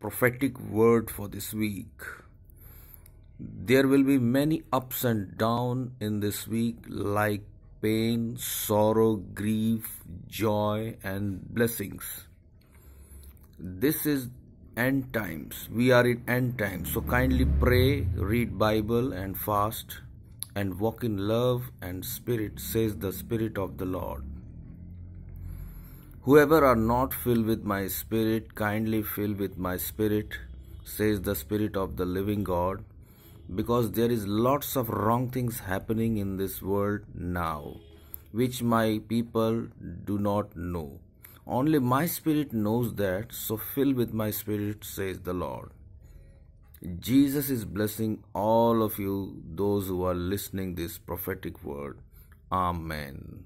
prophetic word for this week. There will be many ups and downs in this week, like pain, sorrow, grief, joy, and blessings. This is end times. We are in end times. So kindly pray, read Bible, and fast, and walk in love and spirit, says the Spirit of the Lord. Whoever are not filled with my spirit, kindly fill with my spirit, says the spirit of the living God, because there is lots of wrong things happening in this world now, which my people do not know. Only my spirit knows that, so fill with my spirit, says the Lord. Jesus is blessing all of you, those who are listening this prophetic word. Amen.